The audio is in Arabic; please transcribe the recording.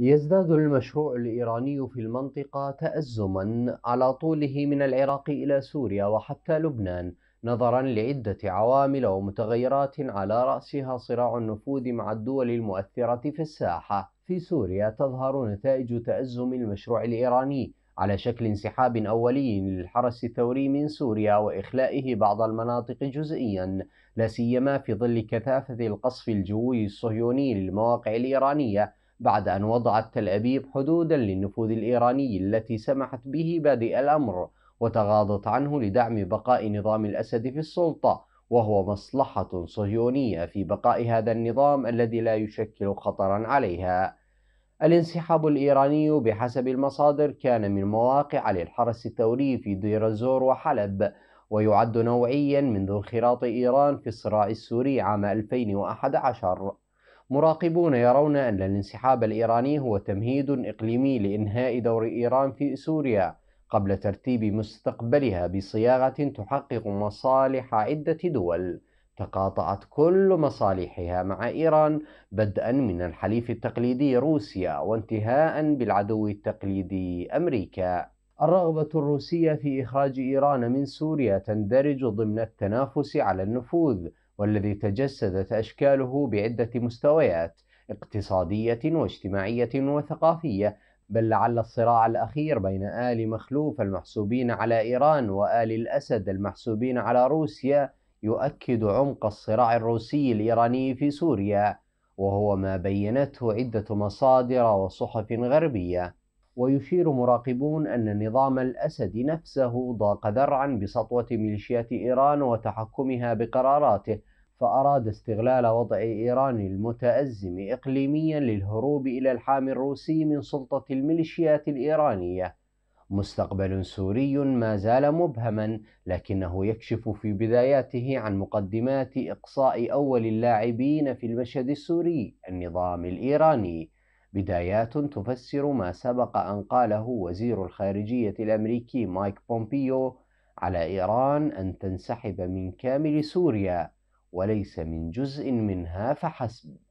يزداد المشروع الإيراني في المنطقة تأزما على طوله من العراق إلى سوريا وحتى لبنان نظرا لعدة عوامل ومتغيرات على رأسها صراع النفوذ مع الدول المؤثرة في الساحة في سوريا تظهر نتائج تأزم المشروع الإيراني على شكل انسحاب أولي للحرس الثوري من سوريا وإخلائه بعض المناطق جزئيا لا سيما في ظل كثافة القصف الجوي الصهيوني للمواقع الإيرانية بعد أن وضعت تل أبيب حدودا للنفوذ الإيراني التي سمحت به بادئ الأمر وتغاضت عنه لدعم بقاء نظام الأسد في السلطة وهو مصلحة صهيونية في بقاء هذا النظام الذي لا يشكل خطرا عليها الانسحاب الإيراني بحسب المصادر كان من مواقع للحرس الثوري في دير الزور وحلب ويعد نوعيا من ذو انخراط إيران في الصراع السوري عام 2011 مراقبون يرون أن الانسحاب الإيراني هو تمهيد إقليمي لإنهاء دور إيران في سوريا قبل ترتيب مستقبلها بصياغة تحقق مصالح عدة دول تقاطعت كل مصالحها مع إيران بدءا من الحليف التقليدي روسيا وانتهاء بالعدو التقليدي أمريكا الرغبة الروسية في إخراج إيران من سوريا تندرج ضمن التنافس على النفوذ والذي تجسدت أشكاله بعدة مستويات اقتصادية واجتماعية وثقافية بل لعل الصراع الأخير بين آل مخلوف المحسوبين على إيران وآل الأسد المحسوبين على روسيا يؤكد عمق الصراع الروسي الإيراني في سوريا وهو ما بينته عدة مصادر وصحف غربية ويشير مراقبون أن نظام الأسد نفسه ضاق ذرعا بسطوة ميليشيات إيران وتحكمها بقراراته فأراد استغلال وضع إيران المتأزم إقليميا للهروب إلى الحام الروسي من سلطة الميليشيات الإيرانية مستقبل سوري ما زال مبهما لكنه يكشف في بداياته عن مقدمات إقصاء أول اللاعبين في المشهد السوري النظام الإيراني بدايات تفسر ما سبق أن قاله وزير الخارجية الأمريكي مايك بومبيو على إيران أن تنسحب من كامل سوريا وليس من جزء منها فحسب